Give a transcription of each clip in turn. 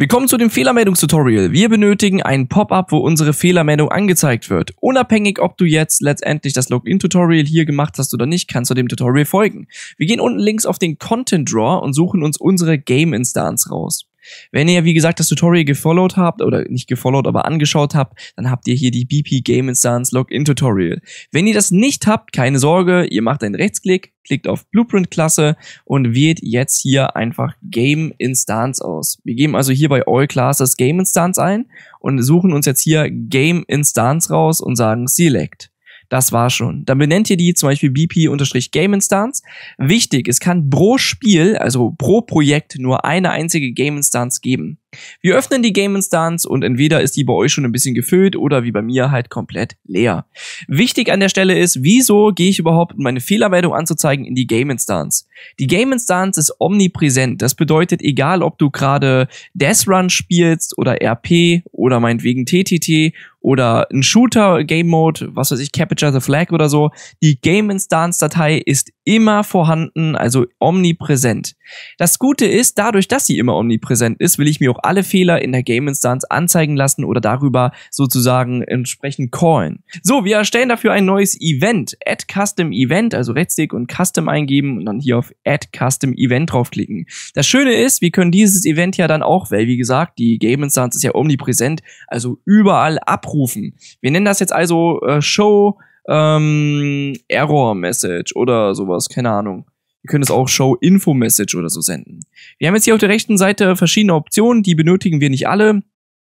Willkommen zu dem Fehlermeldungstutorial. Wir benötigen ein Pop-up, wo unsere Fehlermeldung angezeigt wird. Unabhängig, ob du jetzt letztendlich das Login-Tutorial hier gemacht hast oder nicht, kannst du dem Tutorial folgen. Wir gehen unten links auf den Content Drawer und suchen uns unsere Game-Instanz raus. Wenn ihr, wie gesagt, das Tutorial gefollowt habt, oder nicht gefollowt, aber angeschaut habt, dann habt ihr hier die BP Game Instance Login Tutorial. Wenn ihr das nicht habt, keine Sorge, ihr macht einen Rechtsklick, klickt auf Blueprint Klasse und wählt jetzt hier einfach Game Instance aus. Wir geben also hier bei All Classes Game Instance ein und suchen uns jetzt hier Game Instance raus und sagen Select. Das war schon. Dann benennt ihr die zum Beispiel BP-Game Instance. Wichtig, es kann pro Spiel, also pro Projekt nur eine einzige Game Instance geben. Wir öffnen die Game-Instanz und entweder ist die bei euch schon ein bisschen gefüllt oder wie bei mir halt komplett leer. Wichtig an der Stelle ist, wieso gehe ich überhaupt, um meine Fehlermeldung anzuzeigen, in die Game-Instanz? Die Game-Instanz ist omnipräsent. Das bedeutet, egal ob du gerade Death Run spielst oder RP oder meinetwegen TTT oder ein Shooter Game Mode, was weiß ich, Capture the Flag oder so. Die Game Instance Datei ist immer vorhanden, also omnipräsent. Das Gute ist, dadurch, dass sie immer omnipräsent ist, will ich mir auch alle Fehler in der Game-Instanz anzeigen lassen oder darüber sozusagen entsprechend callen. So, wir erstellen dafür ein neues Event. Add Custom Event, also Rechtsklick und Custom eingeben und dann hier auf Add Custom Event draufklicken. Das Schöne ist, wir können dieses Event ja dann auch, weil wie gesagt, die Game-Instanz ist ja omnipräsent, also überall abrufen. Wir nennen das jetzt also äh, Show ähm, Error Message oder sowas, keine Ahnung. Ihr könnt es auch Show Info Message oder so senden. Wir haben jetzt hier auf der rechten Seite verschiedene Optionen, die benötigen wir nicht alle.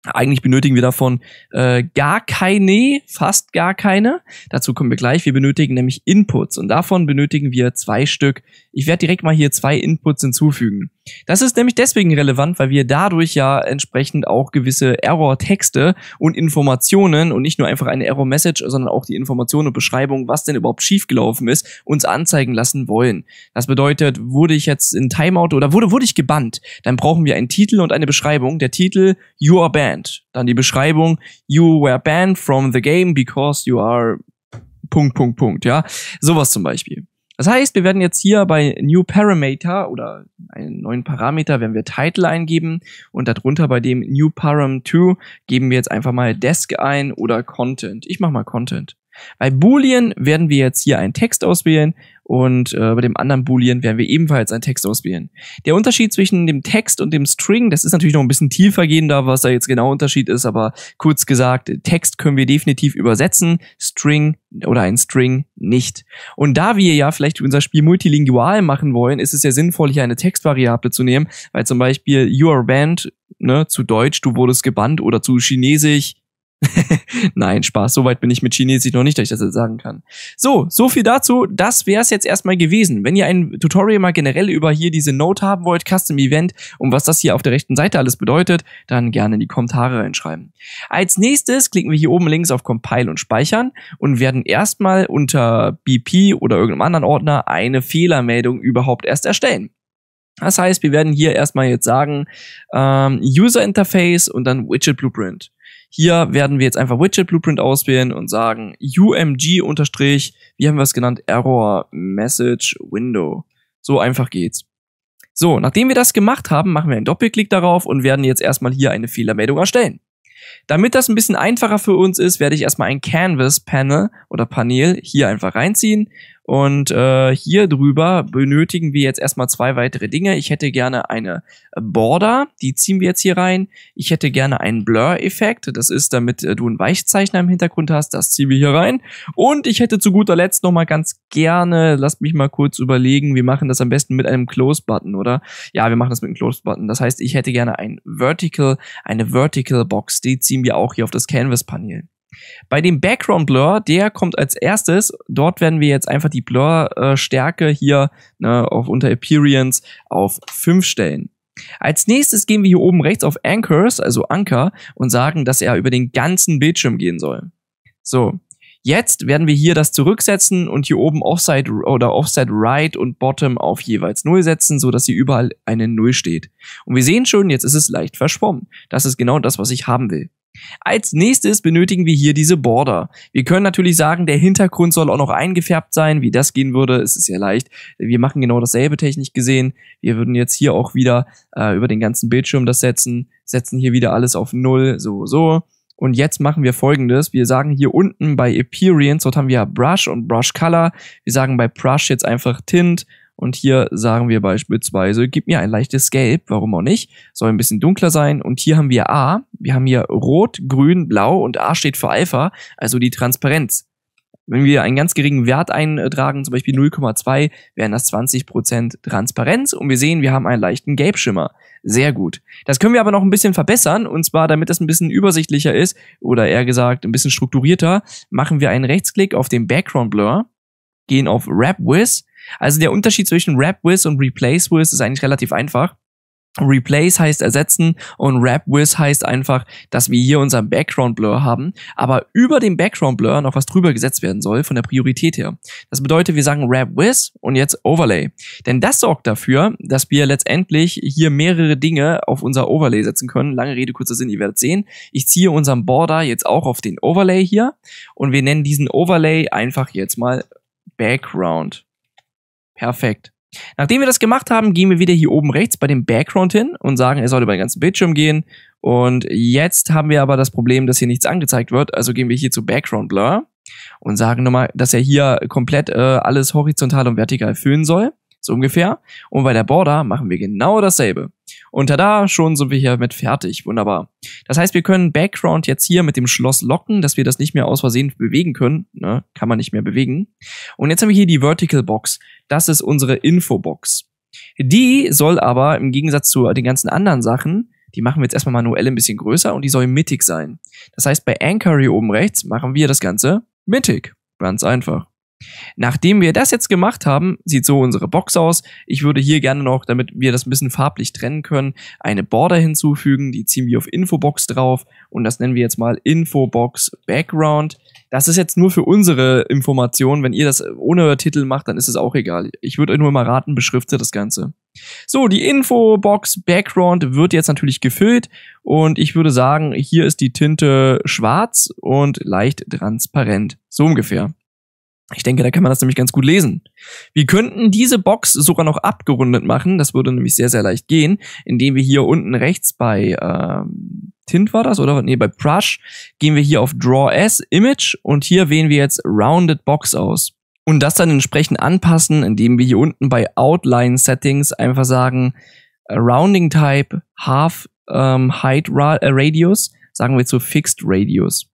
Eigentlich benötigen wir davon äh, gar keine, fast gar keine. Dazu kommen wir gleich. Wir benötigen nämlich Inputs und davon benötigen wir zwei Stück. Ich werde direkt mal hier zwei Inputs hinzufügen. Das ist nämlich deswegen relevant, weil wir dadurch ja entsprechend auch gewisse Error-Texte und Informationen und nicht nur einfach eine Error-Message, sondern auch die Informationen und Beschreibung, was denn überhaupt schiefgelaufen ist, uns anzeigen lassen wollen. Das bedeutet, wurde ich jetzt in Timeout oder wurde, wurde ich gebannt, dann brauchen wir einen Titel und eine Beschreibung. Der Titel, You are banned. Dann die Beschreibung, You were banned from the game because you are Punkt, Punkt, Punkt, ja. Sowas zum Beispiel. Das heißt, wir werden jetzt hier bei New Parameter oder einen neuen Parameter, werden wir Title eingeben und darunter bei dem New Param 2 geben wir jetzt einfach mal Desk ein oder Content. Ich mach mal Content. Bei Boolean werden wir jetzt hier einen Text auswählen, und äh, bei dem anderen Boolean werden wir ebenfalls einen Text auswählen. Der Unterschied zwischen dem Text und dem String, das ist natürlich noch ein bisschen tiefergehender, was da jetzt genau Unterschied ist, aber kurz gesagt, Text können wir definitiv übersetzen, String oder ein String nicht. Und da wir ja vielleicht unser Spiel multilingual machen wollen, ist es ja sinnvoll, hier eine Textvariable zu nehmen, weil zum Beispiel you are banned, ne, zu Deutsch, du wurdest gebannt oder zu Chinesisch, Nein, Spaß. so weit bin ich mit Chinesisch noch nicht, dass ich das jetzt sagen kann. So, so viel dazu. Das wäre es jetzt erstmal gewesen. Wenn ihr ein Tutorial mal generell über hier diese Note haben wollt, Custom Event und was das hier auf der rechten Seite alles bedeutet, dann gerne in die Kommentare reinschreiben. Als nächstes klicken wir hier oben links auf Compile und Speichern und werden erstmal unter BP oder irgendeinem anderen Ordner eine Fehlermeldung überhaupt erst erstellen. Das heißt, wir werden hier erstmal jetzt sagen, ähm, User Interface und dann Widget Blueprint. Hier werden wir jetzt einfach Widget Blueprint auswählen und sagen UMG unterstrich, wie haben wir es genannt? Error Message Window. So einfach geht's. So, nachdem wir das gemacht haben, machen wir einen Doppelklick darauf und werden jetzt erstmal hier eine Fehlermeldung erstellen. Damit das ein bisschen einfacher für uns ist, werde ich erstmal ein Canvas Panel oder Panel hier einfach reinziehen und äh, hier drüber benötigen wir jetzt erstmal zwei weitere Dinge. Ich hätte gerne eine äh, Border, die ziehen wir jetzt hier rein. Ich hätte gerne einen Blur-Effekt, das ist, damit äh, du einen Weichzeichner im Hintergrund hast, das ziehen wir hier rein. Und ich hätte zu guter Letzt nochmal ganz gerne, lasst mich mal kurz überlegen, wir machen das am besten mit einem Close-Button, oder? Ja, wir machen das mit einem Close-Button. Das heißt, ich hätte gerne ein Vertical, eine Vertical-Box, die ziehen wir auch hier auf das Canvas-Panel. Bei dem Background Blur, der kommt als erstes. Dort werden wir jetzt einfach die Blur-Stärke hier ne, auf, unter Appearance auf 5 stellen. Als nächstes gehen wir hier oben rechts auf Anchors, also Anker, und sagen, dass er über den ganzen Bildschirm gehen soll. So. Jetzt werden wir hier das zurücksetzen und hier oben Offside oder Offset Right und Bottom auf jeweils 0 setzen, sodass hier überall eine 0 steht. Und wir sehen schon, jetzt ist es leicht verschwommen. Das ist genau das, was ich haben will. Als nächstes benötigen wir hier diese Border. Wir können natürlich sagen, der Hintergrund soll auch noch eingefärbt sein. Wie das gehen würde, ist es ja leicht. Wir machen genau dasselbe technisch gesehen. Wir würden jetzt hier auch wieder äh, über den ganzen Bildschirm das setzen, setzen hier wieder alles auf null, so, so. Und jetzt machen wir folgendes. Wir sagen hier unten bei Appearance, dort haben wir Brush und Brush Color. Wir sagen bei Brush jetzt einfach Tint und hier sagen wir beispielsweise, gib mir ein leichtes Gelb, warum auch nicht, soll ein bisschen dunkler sein. Und hier haben wir A, wir haben hier Rot, Grün, Blau und A steht für Alpha, also die Transparenz. Wenn wir einen ganz geringen Wert eintragen, zum Beispiel 0,2, wären das 20% Transparenz und wir sehen, wir haben einen leichten Gelbschimmer. Sehr gut. Das können wir aber noch ein bisschen verbessern und zwar, damit das ein bisschen übersichtlicher ist oder eher gesagt ein bisschen strukturierter, machen wir einen Rechtsklick auf den Background Blur, gehen auf Wrap With also der Unterschied zwischen Rap-With und Replace-With ist eigentlich relativ einfach. Replace heißt ersetzen und Rap With heißt einfach, dass wir hier unseren Background Blur haben, aber über dem Background Blur noch was drüber gesetzt werden soll von der Priorität her. Das bedeutet, wir sagen Rap With und jetzt Overlay. Denn das sorgt dafür, dass wir letztendlich hier mehrere Dinge auf unser Overlay setzen können. Lange Rede, kurzer Sinn, ihr werdet sehen. Ich ziehe unseren Border jetzt auch auf den Overlay hier und wir nennen diesen Overlay einfach jetzt mal Background. Perfekt. Nachdem wir das gemacht haben, gehen wir wieder hier oben rechts bei dem Background hin und sagen, er soll über den ganzen Bildschirm gehen. Und jetzt haben wir aber das Problem, dass hier nichts angezeigt wird. Also gehen wir hier zu Background Blur und sagen nochmal, dass er hier komplett äh, alles horizontal und vertikal füllen soll. So ungefähr. Und bei der Border machen wir genau dasselbe. Und tada, schon sind wir hier mit fertig. Wunderbar. Das heißt, wir können Background jetzt hier mit dem Schloss locken, dass wir das nicht mehr aus Versehen bewegen können. Ne? Kann man nicht mehr bewegen. Und jetzt haben wir hier die Vertical Box. Das ist unsere Infobox. Die soll aber im Gegensatz zu den ganzen anderen Sachen, die machen wir jetzt erstmal manuell ein bisschen größer und die soll mittig sein. Das heißt, bei Anchor hier oben rechts machen wir das Ganze mittig. Ganz einfach. Nachdem wir das jetzt gemacht haben, sieht so unsere Box aus. Ich würde hier gerne noch, damit wir das ein bisschen farblich trennen können, eine Border hinzufügen. Die ziehen wir auf Infobox drauf und das nennen wir jetzt mal Infobox Background. Das ist jetzt nur für unsere Information. Wenn ihr das ohne Titel macht, dann ist es auch egal. Ich würde euch nur mal raten, beschriftet das Ganze. So, die Infobox Background wird jetzt natürlich gefüllt und ich würde sagen, hier ist die Tinte schwarz und leicht transparent. So ungefähr. Ich denke, da kann man das nämlich ganz gut lesen. Wir könnten diese Box sogar noch abgerundet machen, das würde nämlich sehr, sehr leicht gehen, indem wir hier unten rechts bei ähm, Tint war das, oder? Nee, bei Brush gehen wir hier auf Draw as Image und hier wählen wir jetzt Rounded Box aus. Und das dann entsprechend anpassen, indem wir hier unten bei Outline Settings einfach sagen, äh, Rounding Type, Half ähm, Height äh, Radius, sagen wir zu Fixed Radius.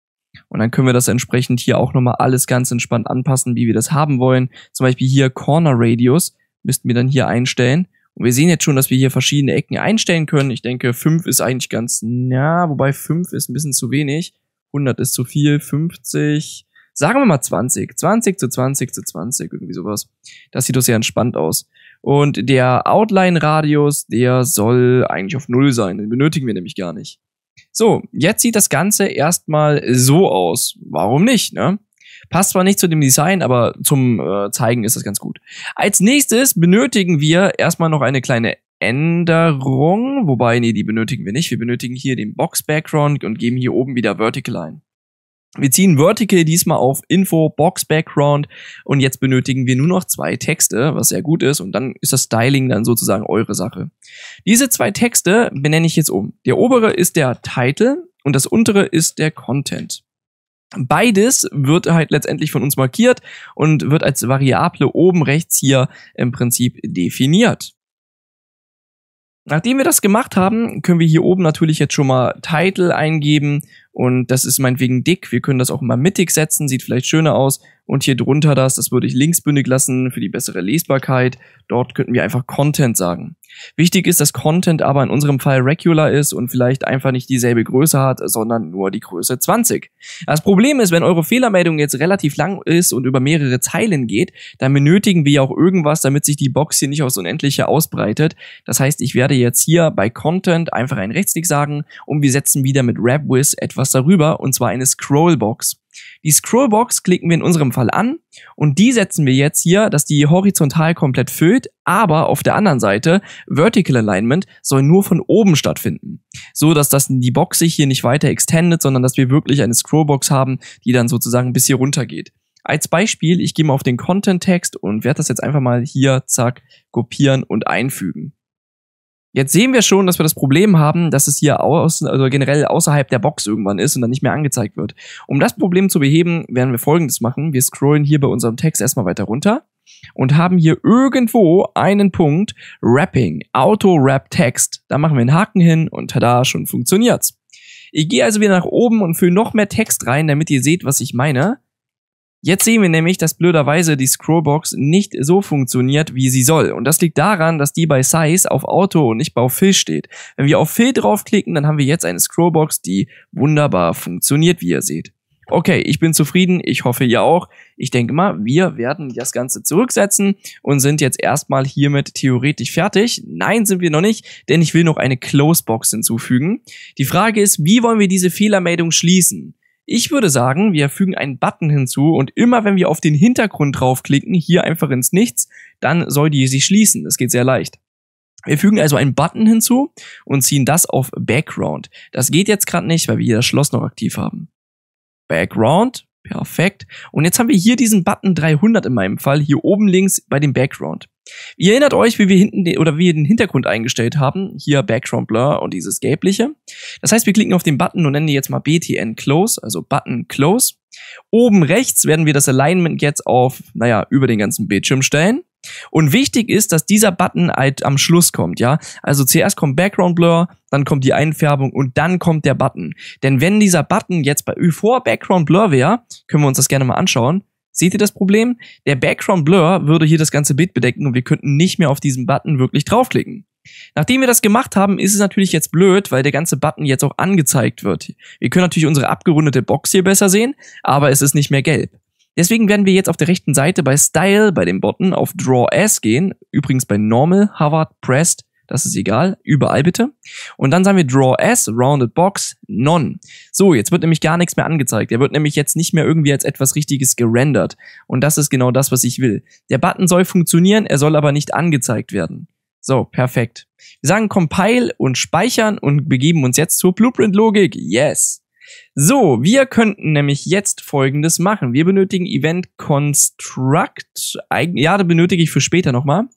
Und dann können wir das entsprechend hier auch nochmal alles ganz entspannt anpassen, wie wir das haben wollen. Zum Beispiel hier Corner Radius müssten wir dann hier einstellen. Und wir sehen jetzt schon, dass wir hier verschiedene Ecken einstellen können. Ich denke, 5 ist eigentlich ganz, na, wobei 5 ist ein bisschen zu wenig. 100 ist zu viel, 50, sagen wir mal 20. 20 zu 20 zu 20, irgendwie sowas. Das sieht doch sehr entspannt aus. Und der Outline-Radius, der soll eigentlich auf 0 sein. Den benötigen wir nämlich gar nicht. So, jetzt sieht das Ganze erstmal so aus. Warum nicht, ne? Passt zwar nicht zu dem Design, aber zum äh, Zeigen ist das ganz gut. Als nächstes benötigen wir erstmal noch eine kleine Änderung, wobei, nee, die benötigen wir nicht. Wir benötigen hier den Box-Background und geben hier oben wieder Vertical ein. Wir ziehen Vertical diesmal auf Info, Box, Background und jetzt benötigen wir nur noch zwei Texte, was sehr gut ist und dann ist das Styling dann sozusagen eure Sache. Diese zwei Texte benenne ich jetzt um. Der obere ist der Title und das untere ist der Content. Beides wird halt letztendlich von uns markiert und wird als Variable oben rechts hier im Prinzip definiert. Nachdem wir das gemacht haben, können wir hier oben natürlich jetzt schon mal Title eingeben und das ist meinetwegen dick. Wir können das auch mal mittig setzen, sieht vielleicht schöner aus. Und hier drunter das, das würde ich linksbündig lassen für die bessere Lesbarkeit. Dort könnten wir einfach Content sagen. Wichtig ist, dass Content aber in unserem Fall regular ist und vielleicht einfach nicht dieselbe Größe hat, sondern nur die Größe 20. Das Problem ist, wenn eure Fehlermeldung jetzt relativ lang ist und über mehrere Zeilen geht, dann benötigen wir ja auch irgendwas, damit sich die Box hier nicht aufs Unendliche ausbreitet. Das heißt, ich werde jetzt hier bei Content einfach einen Rechtsklick sagen und wir setzen wieder mit RapWiz etwas etwas darüber, und zwar eine Scrollbox. Die Scrollbox klicken wir in unserem Fall an und die setzen wir jetzt hier, dass die horizontal komplett füllt, aber auf der anderen Seite Vertical Alignment soll nur von oben stattfinden, so dass das die Box sich hier nicht weiter extendet, sondern dass wir wirklich eine Scrollbox haben, die dann sozusagen bis hier runter geht. Als Beispiel, ich gehe mal auf den Content-Text und werde das jetzt einfach mal hier, zack, kopieren und einfügen. Jetzt sehen wir schon, dass wir das Problem haben, dass es hier außen, also generell außerhalb der Box irgendwann ist und dann nicht mehr angezeigt wird. Um das Problem zu beheben, werden wir folgendes machen. Wir scrollen hier bei unserem Text erstmal weiter runter und haben hier irgendwo einen Punkt Wrapping, Auto-Wrap-Text. Da machen wir einen Haken hin und tada, schon funktioniert's. Ich gehe also wieder nach oben und fülle noch mehr Text rein, damit ihr seht, was ich meine. Jetzt sehen wir nämlich, dass blöderweise die Scrollbox nicht so funktioniert, wie sie soll. Und das liegt daran, dass die bei Size auf Auto und nicht bei Fill steht. Wenn wir auf Fill draufklicken, dann haben wir jetzt eine Scrollbox, die wunderbar funktioniert, wie ihr seht. Okay, ich bin zufrieden, ich hoffe ihr auch. Ich denke mal, wir werden das Ganze zurücksetzen und sind jetzt erstmal hiermit theoretisch fertig. Nein, sind wir noch nicht, denn ich will noch eine Closebox hinzufügen. Die Frage ist, wie wollen wir diese Fehlermeldung schließen? Ich würde sagen, wir fügen einen Button hinzu und immer wenn wir auf den Hintergrund draufklicken, hier einfach ins Nichts, dann soll die sich schließen. Das geht sehr leicht. Wir fügen also einen Button hinzu und ziehen das auf Background. Das geht jetzt gerade nicht, weil wir hier das Schloss noch aktiv haben. Background, perfekt. Und jetzt haben wir hier diesen Button 300 in meinem Fall, hier oben links bei dem Background. Ihr erinnert euch, wie wir hinten den, oder wie wir den Hintergrund eingestellt haben. Hier Background Blur und dieses gelbliche. Das heißt, wir klicken auf den Button und nennen jetzt mal BTN Close, also Button Close. Oben rechts werden wir das Alignment jetzt auf, naja, über den ganzen Bildschirm stellen. Und wichtig ist, dass dieser Button halt am Schluss kommt, ja. Also zuerst kommt Background Blur, dann kommt die Einfärbung und dann kommt der Button. Denn wenn dieser Button jetzt bei, vor Background Blur wäre, können wir uns das gerne mal anschauen, Seht ihr das Problem? Der Background Blur würde hier das ganze Bild bedecken und wir könnten nicht mehr auf diesen Button wirklich draufklicken. Nachdem wir das gemacht haben, ist es natürlich jetzt blöd, weil der ganze Button jetzt auch angezeigt wird. Wir können natürlich unsere abgerundete Box hier besser sehen, aber es ist nicht mehr gelb. Deswegen werden wir jetzt auf der rechten Seite bei Style, bei dem Button, auf Draw As gehen, übrigens bei Normal, Hover, Pressed, das ist egal, überall bitte. Und dann sagen wir Draw As, Rounded Box, None. So, jetzt wird nämlich gar nichts mehr angezeigt. Er wird nämlich jetzt nicht mehr irgendwie als etwas Richtiges gerendert. Und das ist genau das, was ich will. Der Button soll funktionieren, er soll aber nicht angezeigt werden. So, perfekt. Wir sagen Compile und Speichern und begeben uns jetzt zur Blueprint-Logik. Yes. So, wir könnten nämlich jetzt folgendes machen. Wir benötigen Event Construct. Ja, da benötige ich für später nochmal.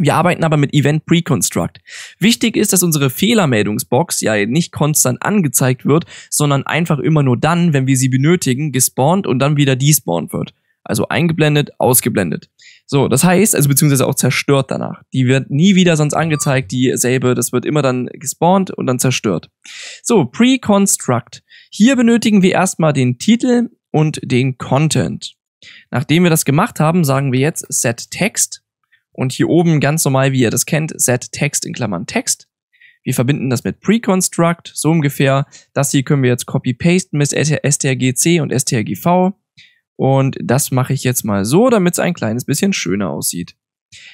Wir arbeiten aber mit Event Preconstruct. Wichtig ist, dass unsere Fehlermeldungsbox ja nicht konstant angezeigt wird, sondern einfach immer nur dann, wenn wir sie benötigen, gespawnt und dann wieder despawnt wird. Also eingeblendet, ausgeblendet. So, das heißt, also beziehungsweise auch zerstört danach. Die wird nie wieder sonst angezeigt, dieselbe. Das wird immer dann gespawnt und dann zerstört. So, Preconstruct. Hier benötigen wir erstmal den Titel und den Content. Nachdem wir das gemacht haben, sagen wir jetzt Set Text und hier oben ganz normal, wie ihr das kennt, set text in Klammern Text. Wir verbinden das mit Preconstruct, so ungefähr. Das hier können wir jetzt copy-pasten mit strgc und strgv. Und das mache ich jetzt mal so, damit es ein kleines bisschen schöner aussieht.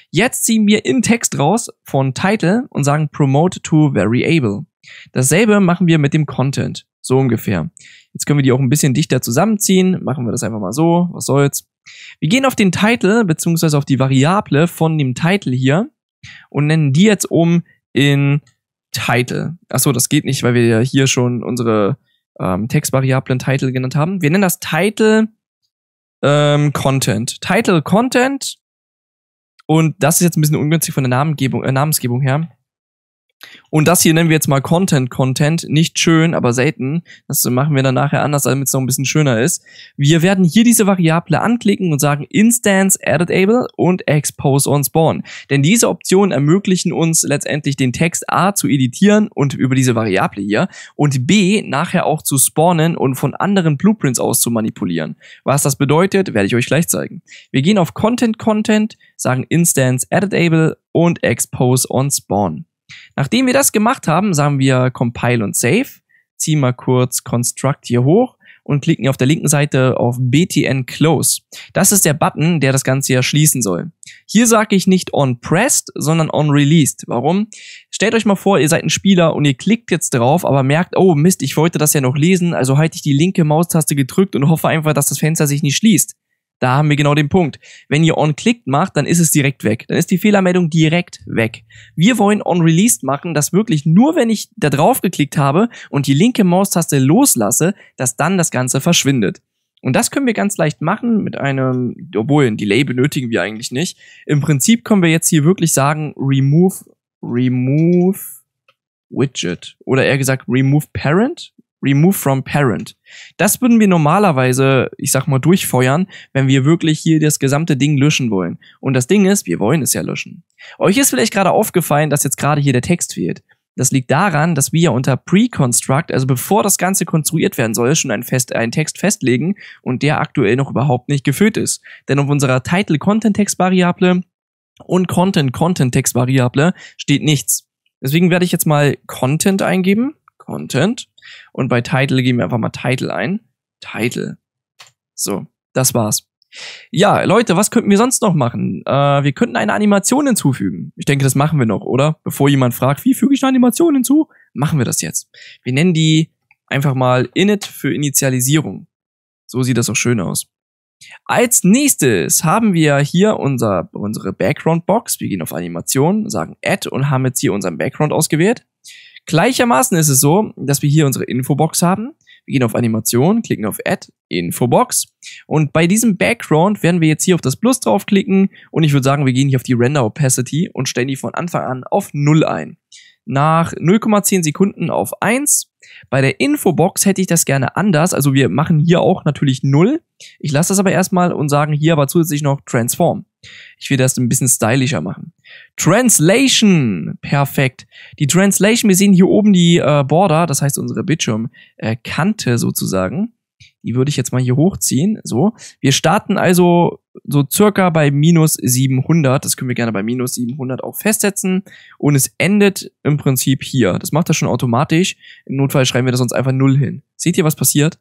Jetzt ziehen wir in Text raus von Title und sagen Promote to Variable. Dasselbe machen wir mit dem Content, so ungefähr. Jetzt können wir die auch ein bisschen dichter zusammenziehen. Machen wir das einfach mal so, was soll's. Wir gehen auf den Titel bzw. auf die Variable von dem Titel hier und nennen die jetzt um in Title. Achso, das geht nicht, weil wir ja hier schon unsere ähm, Textvariablen Title genannt haben. Wir nennen das Title ähm, Content. Title Content und das ist jetzt ein bisschen ungünstig von der Namengebung, äh, Namensgebung her. Und das hier nennen wir jetzt mal Content Content, nicht schön, aber selten. Das machen wir dann nachher anders, damit es noch ein bisschen schöner ist. Wir werden hier diese Variable anklicken und sagen Instance Editable und Expose on Spawn. Denn diese Optionen ermöglichen uns letztendlich den Text A zu editieren und über diese Variable hier und B nachher auch zu spawnen und von anderen Blueprints aus zu manipulieren. Was das bedeutet, werde ich euch gleich zeigen. Wir gehen auf Content Content, sagen Instance Editable und Expose on Spawn. Nachdem wir das gemacht haben, sagen wir Compile und Save, ziehen mal kurz Construct hier hoch und klicken auf der linken Seite auf BTN Close. Das ist der Button, der das Ganze ja schließen soll. Hier sage ich nicht on pressed, sondern on released. Warum? Stellt euch mal vor, ihr seid ein Spieler und ihr klickt jetzt drauf, aber merkt, oh Mist, ich wollte das ja noch lesen, also halte ich die linke Maustaste gedrückt und hoffe einfach, dass das Fenster sich nicht schließt. Da haben wir genau den Punkt. Wenn ihr on-clicked macht, dann ist es direkt weg. Dann ist die Fehlermeldung direkt weg. Wir wollen on-released machen, dass wirklich nur wenn ich da drauf geklickt habe und die linke Maustaste loslasse, dass dann das Ganze verschwindet. Und das können wir ganz leicht machen mit einem, obwohl ein Delay benötigen wir eigentlich nicht. Im Prinzip können wir jetzt hier wirklich sagen, remove, remove Widget. Oder eher gesagt, remove Parent. Remove from Parent. Das würden wir normalerweise, ich sag mal, durchfeuern, wenn wir wirklich hier das gesamte Ding löschen wollen. Und das Ding ist, wir wollen es ja löschen. Euch ist vielleicht gerade aufgefallen, dass jetzt gerade hier der Text fehlt. Das liegt daran, dass wir ja unter Pre-Construct, also bevor das Ganze konstruiert werden soll, schon einen, Fest, einen Text festlegen und der aktuell noch überhaupt nicht gefüllt ist. Denn auf unserer Title-Content-Text-Variable und Content-Content-Text-Variable steht nichts. Deswegen werde ich jetzt mal Content eingeben. Content. Und bei Title geben wir einfach mal Title ein. Title. So, das war's. Ja, Leute, was könnten wir sonst noch machen? Äh, wir könnten eine Animation hinzufügen. Ich denke, das machen wir noch, oder? Bevor jemand fragt, wie füge ich eine Animation hinzu, machen wir das jetzt. Wir nennen die einfach mal init für Initialisierung. So sieht das auch schön aus. Als nächstes haben wir hier unser, unsere Background Box. Wir gehen auf Animation, sagen Add und haben jetzt hier unseren Background ausgewählt. Gleichermaßen ist es so, dass wir hier unsere Infobox haben. Wir gehen auf Animation, klicken auf Add, Infobox. Und bei diesem Background werden wir jetzt hier auf das Plus draufklicken. Und ich würde sagen, wir gehen hier auf die Render Opacity und stellen die von Anfang an auf 0 ein. Nach 0,10 Sekunden auf 1 bei der Infobox hätte ich das gerne anders. Also wir machen hier auch natürlich null. Ich lasse das aber erstmal und sagen hier aber zusätzlich noch Transform. Ich will das ein bisschen stylischer machen. Translation. Perfekt. Die Translation, wir sehen hier oben die äh, Border, das heißt unsere Bildschirmkante äh, sozusagen. Die würde ich jetzt mal hier hochziehen. So, wir starten also so circa bei minus 700. Das können wir gerne bei minus 700 auch festsetzen. Und es endet im Prinzip hier. Das macht er schon automatisch. Im Notfall schreiben wir das sonst einfach 0 hin. Seht ihr, was passiert?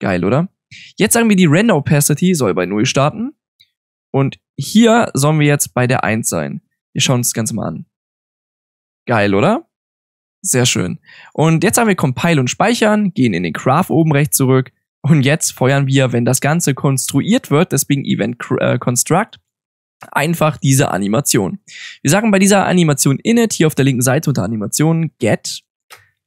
Geil, oder? Jetzt sagen wir, die Render Opacity soll bei 0 starten. Und hier sollen wir jetzt bei der 1 sein. Wir schauen uns das Ganze mal an. Geil, oder? Sehr schön. Und jetzt haben wir Compile und Speichern, gehen in den Graph oben rechts zurück, und jetzt feuern wir, wenn das Ganze konstruiert wird, deswegen Event äh, Construct, einfach diese Animation. Wir sagen bei dieser Animation init hier auf der linken Seite unter Animation get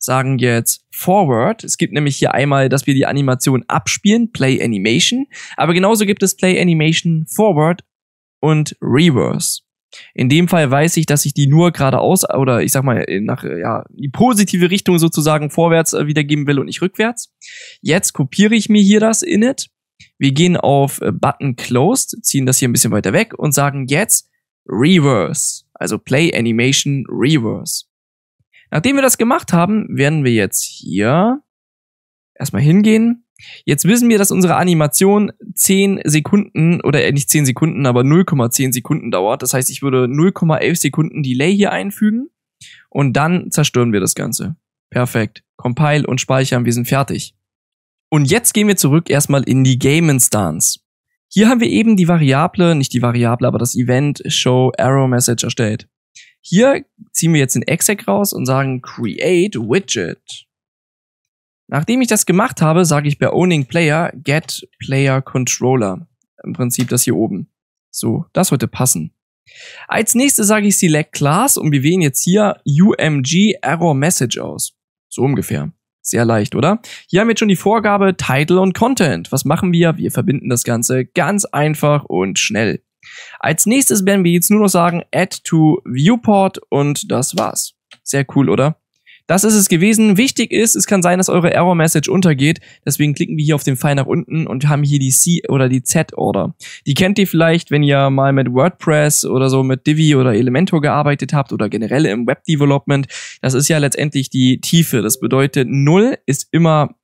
sagen jetzt forward. Es gibt nämlich hier einmal, dass wir die Animation abspielen, play animation, aber genauso gibt es play animation forward und reverse. In dem Fall weiß ich, dass ich die nur geradeaus oder ich sag mal äh, nach äh, ja, die positive Richtung sozusagen vorwärts äh, wiedergeben will und nicht rückwärts. Jetzt kopiere ich mir hier das Init. Wir gehen auf Button Closed, ziehen das hier ein bisschen weiter weg und sagen jetzt Reverse, also Play Animation Reverse. Nachdem wir das gemacht haben, werden wir jetzt hier erstmal hingehen, Jetzt wissen wir, dass unsere Animation 10 Sekunden oder äh, nicht 10 Sekunden, aber 0,10 Sekunden dauert. Das heißt, ich würde 0,11 Sekunden Delay hier einfügen und dann zerstören wir das Ganze. Perfekt. Compile und speichern, wir sind fertig. Und jetzt gehen wir zurück erstmal in die Game Instance. Hier haben wir eben die Variable, nicht die Variable, aber das Event Show Error Message erstellt. Hier ziehen wir jetzt den Exec raus und sagen Create Widget. Nachdem ich das gemacht habe, sage ich bei Owning Player get Player Controller. Im Prinzip das hier oben. So, das sollte passen. Als nächstes sage ich Select Class und wir wählen jetzt hier UMG Error Message aus. So ungefähr. Sehr leicht, oder? Hier haben wir jetzt schon die Vorgabe Title und Content. Was machen wir? Wir verbinden das Ganze ganz einfach und schnell. Als nächstes werden wir jetzt nur noch sagen Add to Viewport und das war's. Sehr cool, oder? Das ist es gewesen. Wichtig ist, es kann sein, dass eure Error Message untergeht. Deswegen klicken wir hier auf den Pfeil nach unten und haben hier die C oder die Z Order. Die kennt ihr vielleicht, wenn ihr mal mit WordPress oder so mit Divi oder Elementor gearbeitet habt oder generell im Web Development. Das ist ja letztendlich die Tiefe. Das bedeutet, 0 ist immer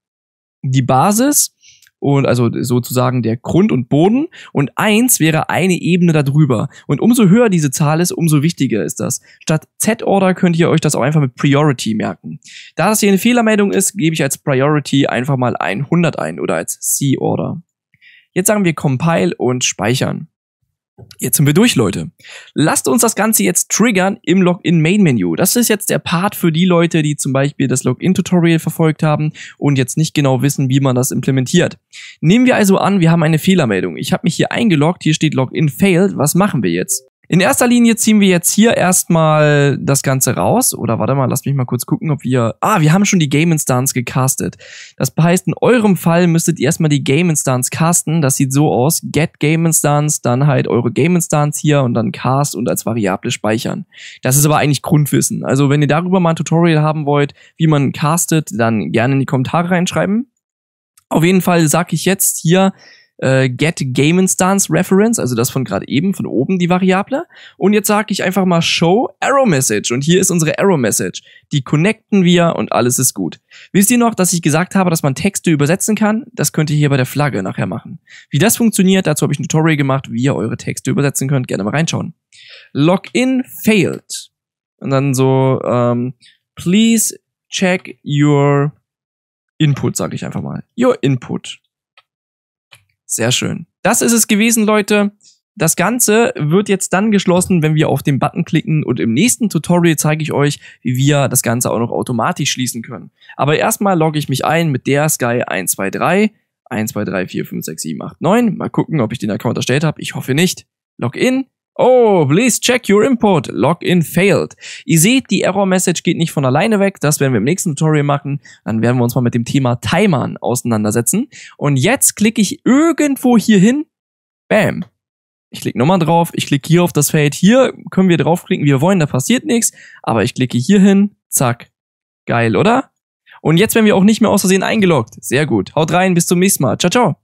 die Basis und also sozusagen der Grund und Boden und eins wäre eine Ebene darüber. Und umso höher diese Zahl ist, umso wichtiger ist das. Statt Z-Order könnt ihr euch das auch einfach mit Priority merken. Da das hier eine Fehlermeldung ist, gebe ich als Priority einfach mal 100 ein oder als C-Order. Jetzt sagen wir Compile und Speichern. Jetzt sind wir durch, Leute. Lasst uns das Ganze jetzt triggern im login main menu Das ist jetzt der Part für die Leute, die zum Beispiel das Login-Tutorial verfolgt haben und jetzt nicht genau wissen, wie man das implementiert. Nehmen wir also an, wir haben eine Fehlermeldung. Ich habe mich hier eingeloggt, hier steht Login failed. Was machen wir jetzt? In erster Linie ziehen wir jetzt hier erstmal das Ganze raus. Oder warte mal, lass mich mal kurz gucken, ob wir... Ah, wir haben schon die Game Instance gecastet. Das heißt, in eurem Fall müsstet ihr erstmal die Game Instance casten. Das sieht so aus. Get Game Instance, dann halt eure Game Instance hier und dann cast und als Variable speichern. Das ist aber eigentlich Grundwissen. Also wenn ihr darüber mal ein Tutorial haben wollt, wie man castet, dann gerne in die Kommentare reinschreiben. Auf jeden Fall sage ich jetzt hier, äh, Get GamenStance Reference, also das von gerade eben, von oben die Variable. Und jetzt sage ich einfach mal Show Arrow Message. Und hier ist unsere Arrow Message. Die connecten wir und alles ist gut. Wisst ihr noch, dass ich gesagt habe, dass man Texte übersetzen kann? Das könnt ihr hier bei der Flagge nachher machen. Wie das funktioniert, dazu habe ich ein Tutorial gemacht, wie ihr eure Texte übersetzen könnt. Gerne mal reinschauen. Login failed. Und dann so, ähm, please check your Input, sage ich einfach mal. Your Input. Sehr schön. Das ist es gewesen, Leute. Das Ganze wird jetzt dann geschlossen, wenn wir auf den Button klicken und im nächsten Tutorial zeige ich euch, wie wir das Ganze auch noch automatisch schließen können. Aber erstmal logge ich mich ein mit der Sky 123, 1, 2, 3, 4, 5, 6, 7, 8, 9. Mal gucken, ob ich den Account erstellt habe. Ich hoffe nicht. Login. Oh, please check your import. Login failed. Ihr seht, die Error-Message geht nicht von alleine weg. Das werden wir im nächsten Tutorial machen. Dann werden wir uns mal mit dem Thema Timern auseinandersetzen. Und jetzt klicke ich irgendwo hier hin. Bam. Ich klicke nochmal drauf. Ich klicke hier auf das Feld. Hier können wir draufklicken, wie wir wollen. Da passiert nichts. Aber ich klicke hier hin. Zack. Geil, oder? Und jetzt werden wir auch nicht mehr aus Versehen eingeloggt. Sehr gut. Haut rein. Bis zum nächsten Mal. Ciao, ciao.